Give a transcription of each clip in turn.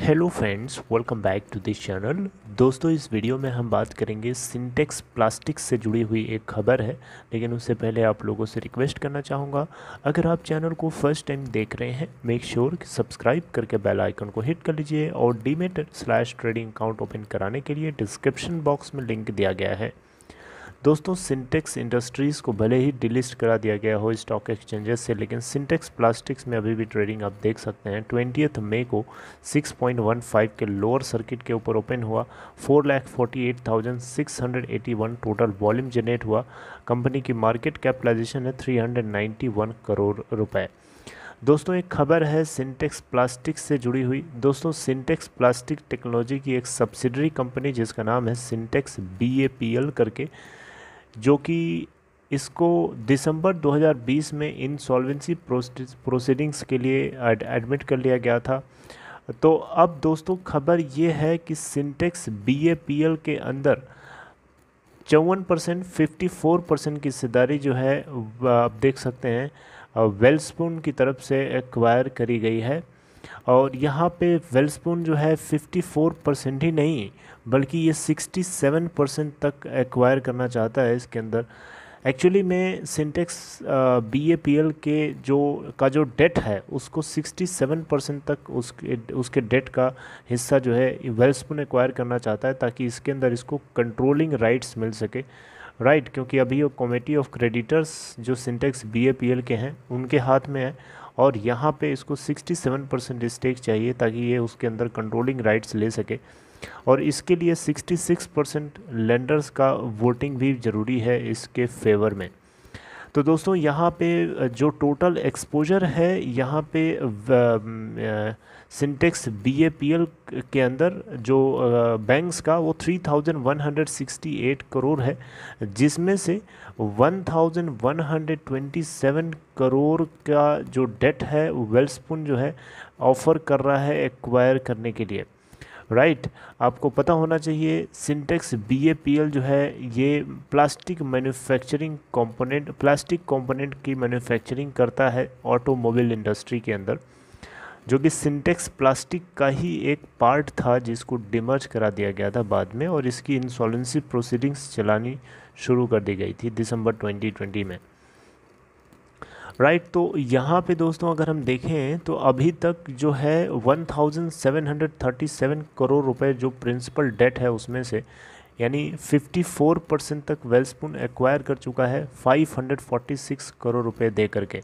Hello friends welcome back to this channel दोस्तों इस video में हम बात करेंगे सिंटेक्स प्लास्टिक से जुड़ी हुई एक खबर है लेकिन उससे पहले आप लोगों से रिक्वेस्ट करना चाहूँगा अगर आप चैनल को फर्स्ट टाइम देख रहे हैं मेक श्योर sure कि सब्सक्राइब करके बेल आइकन को हिट कर लीजिए और demat slash trading account open कराने के लिए डिस्क्रिप्शन बॉक्स में लिंक दिया गया है दोस्तों सिंटेक्स इंडस्ट्रीज़ को भले ही डिलिस्ट करा दिया गया हो स्टॉक एक्सचेंजेस से लेकिन सिंटेक्स प्लास्टिक्स में अभी भी ट्रेडिंग आप देख सकते हैं ट्वेंटियथ मई को 6.15 के लोअर सर्किट के ऊपर ओपन हुआ four lakh forty eight thousand six hundred eighty one total volume generate हुआ कंपनी की मार्केट कैपिटलाइजेशन है three hundred ninety one crore रुपये दोस्तों एक खबर है सिंटेक्स प्लास्टिक से जुड़ी हुई दोस्तों सिंटेक्स प्लास्टिक टेक्नोलॉजी की एक सब्सिडरी कंपनी जिसका नाम है सिंटेक्स बी करके जो कि इसको दिसंबर 2020 में सॉल्वेंसी प्रोसीडिंग्स के लिए एडमिट कर लिया गया था तो अब दोस्तों खबर ये है कि सिंटेक्स बी के अंदर चौवन परसेंट फिफ्टी फोर परसेंट की हिस्सेदारी जो है आप देख सकते हैं वेल्सपून की तरफ से एक्वायर करी गई है और यहाँ पे वेल्सपून जो है 54 परसेंट ही नहीं बल्कि ये 67 परसेंट तक एक्वायर करना चाहता है इसके अंदर एक्चुअली में Sintex B A P L के जो का जो डेट है उसको 67 परसेंट तक उसके उसके डेट का हिस्सा जो है वेल्सपुन एक्वायर करना चाहता है ताकि इसके अंदर इसको कंट्रोलिंग राइट्स मिल सके राइट क्योंकि अभी वो कमेटी ऑफ क्रेडिटर्स जो सिंटेक्स बी के हैं उनके हाथ में है और यहाँ पे इसको 67 परसेंट स्टेक चाहिए ताकि ये उसके अंदर कंट्रोलिंग राइट्स ले सके और इसके लिए 66 परसेंट लेंडर्स का वोटिंग भी ज़रूरी है इसके फेवर में तो दोस्तों यहाँ पे जो टोटल एक्सपोजर है यहाँ पे Sintex B A P L के अंदर जो बैंक्स का वो 3168 करोड़ है जिसमें से 1127 करोड़ का जो डेट है वेल्सपुन जो है ऑफ़र कर रहा है एक्वायर करने के लिए राइट right? आपको पता होना चाहिए सिंटेक्स बीएपीएल जो है ये plastic manufacturing component plastic component की मैन्युफैक्चरिंग करता है ऑटोमोबाइल इंडस्ट्री के अंदर जो कि सिंटेक्स प्लास्टिक का ही एक पार्ट था जिसको डिमर्ज करा दिया गया था बाद में और इसकी इंसॉलेंसी प्रोसीडिंग्स चलानी शुरू कर दी गई थी दिसंबर 2020 में राइट तो यहाँ पे दोस्तों अगर हम देखें तो अभी तक जो है 1737 करोड़ रुपए जो प्रिंसिपल डेट है उसमें से यानी 54 परसेंट तक वेल्सपून एक्वायर कर चुका है 546 करोड़ रुपए दे करके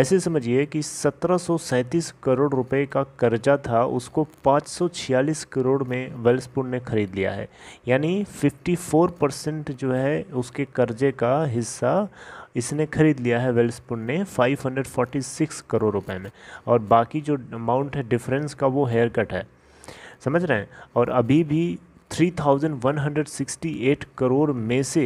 ऐसे समझिए कि 1737 करोड़ रुपए का कर्जा था उसको 546 करोड़ में वेल्सपून ने खरीद लिया है यानी 54 परसेंट जो है उसके कर्जे का हिस्सा इसने खरीद लिया है वेल्सपुन ने 546 करोड़ रुपए में और बाकी जो अमाउंट है डिफरेंस का वो हेयर कट है समझ रहे हैं और अभी भी 3168 करोड़ में से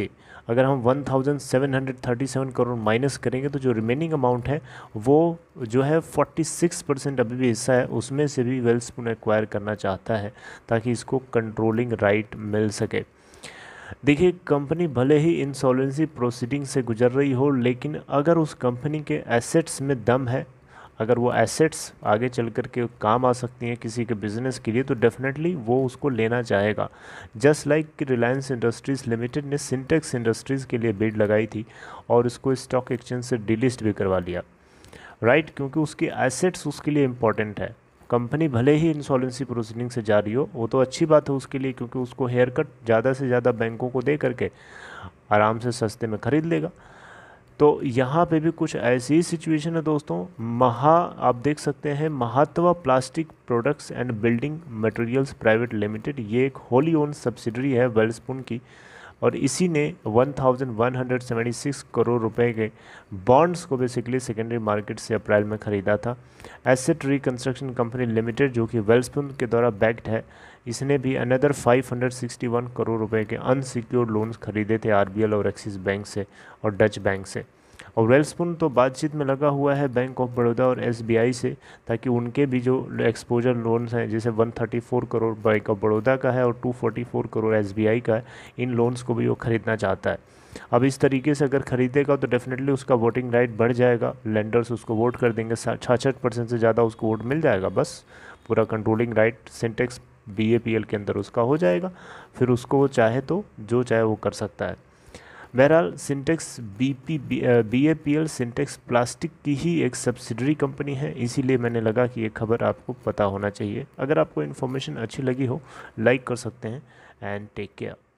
अगर हम 1737 करोड़ माइनस करेंगे तो जो रिमेनिंग अमाउंट है वो जो है 46 परसेंट अभी भी हिस्सा है उसमें से भी वेल्सपुन एक्वायर करना चाहता है ताकि इसको कंट्रोलिंग राइट मिल सके देखिए कंपनी भले ही इंसॉल्वेंसी प्रोसीडिंग से गुजर रही हो लेकिन अगर उस कंपनी के एसेट्स में दम है अगर वो एसेट्स आगे चल कर के काम आ सकती हैं किसी के बिज़नेस के लिए तो डेफिनेटली वो उसको लेना चाहेगा just like like Reliance Industries Limited ने सिंटेक्स इंडस्ट्रीज़ के लिए बिड लगाई थी और इसको स्टॉक एक्सचेंज से डिलिस्ट भी करवा लिया राइट right? क्योंकि उसके एसेट्स उसके लिए इम्पॉर्टेंट है कंपनी भले ही इंसॉलेंसी प्रोसीडिंग से जा रही हो वो तो अच्छी बात है उसके लिए क्योंकि उसको हेयर कट ज़्यादा से ज़्यादा बैंकों को दे करके आराम से सस्ते में ख़रीद लेगा तो यहाँ पे भी कुछ ऐसी सिचुएशन है दोस्तों महा आप देख सकते हैं महात्वा plastic products and building materials private limited ये एक होली ओन सब्सिडरी है वेलस्पून की और इसी ने 1176 करोड़ रुपए के बॉन्ड्स को बेसिकली सेकेंडरी मार्केट से अप्रैल में ख़रीदा था एसेट रिकन्स्ट्रक्शन कंपनी लिमिटेड जो कि वेल्सपुन के द्वारा बैक्ड है इसने भी अनदर 561 करोड़ रुपए के अनसिक्योर्ड लोन्स खरीदे थे आरबीएल और एक्सिस बैंक से और डच बैंक से और वेल्सपुन तो बातचीत में लगा हुआ है बैंक ऑफ बड़ौदा और एसबीआई से ताकि उनके भी जो एक्सपोजर लोन्स हैं जैसे 134 करोड़ बैंक ऑफ बड़ौदा का है और 244 करोड़ एसबीआई का है इन लोन्स को भी वो ख़रीदना चाहता है अब इस तरीके से अगर खरीदेगा तो डेफिनेटली उसका वोटिंग राइट बढ़ जाएगा लेंडर्स उसको वोट कर देंगे छाछठ परसेंट से ज़्यादा उसको वोट मिल जाएगा बस पूरा कंट्रोलिंग राइट सिंटेक्स बी के अंदर उसका हो जाएगा फिर उसको वो चाहे तो जो चाहे वो कर सकता है बहरहाल Sintex B P B A P L Sintex plastic की ही एक सब्सिडरी कंपनी है इसीलिए मैंने लगा कि ये खबर आपको पता होना चाहिए अगर आपको इन्फॉर्मेशन अच्छी लगी हो लाइक कर सकते हैं एंड टेक केयर